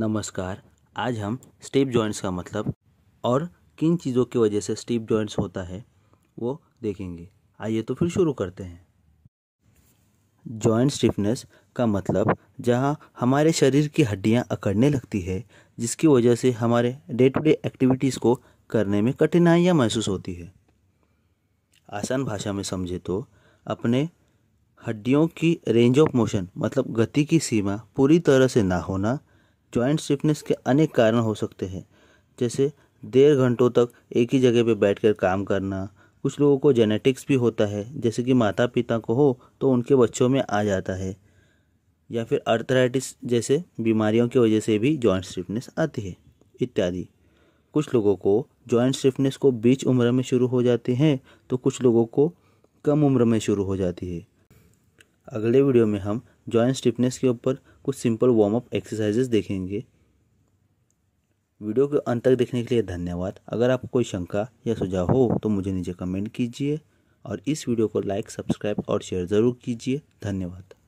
नमस्कार आज हम स्टेप जॉइंट्स का मतलब और किन चीज़ों की वजह से स्टेप जॉइंट्स होता है वो देखेंगे आइए तो फिर शुरू करते हैं जॉइंट स्टिफनेस का मतलब जहाँ हमारे शरीर की हड्डियाँ अकड़ने लगती है जिसकी वजह से हमारे डे टू डे एक्टिविटीज़ को करने में कठिनाइयाँ महसूस होती है आसान भाषा में समझे तो अपने हड्डियों की रेंज ऑफ मोशन मतलब गति की सीमा पूरी तरह से ना होना जॉइंट स्टिफनेस के अनेक कारण हो सकते हैं जैसे देर घंटों तक एक ही जगह पर बैठकर काम करना कुछ लोगों को जेनेटिक्स भी होता है जैसे कि माता पिता को हो तो उनके बच्चों में आ जाता है या फिर अर्थराइटिस जैसे बीमारियों की वजह से भी जॉइंट स्टिफनेस आती है इत्यादि कुछ लोगों को जॉइंट स्टिफनेस को बीच उम्र में शुरू हो जाती हैं तो कुछ लोगों को कम उम्र में शुरू हो जाती है अगले वीडियो में हम जॉइंट स्टिफनेस के ऊपर कुछ सिंपल वार्म अप एक्सरसाइजेस देखेंगे वीडियो के अंत तक देखने के लिए धन्यवाद अगर आपको कोई शंका या सुझाव हो तो मुझे नीचे कमेंट कीजिए और इस वीडियो को लाइक सब्सक्राइब और शेयर ज़रूर कीजिए धन्यवाद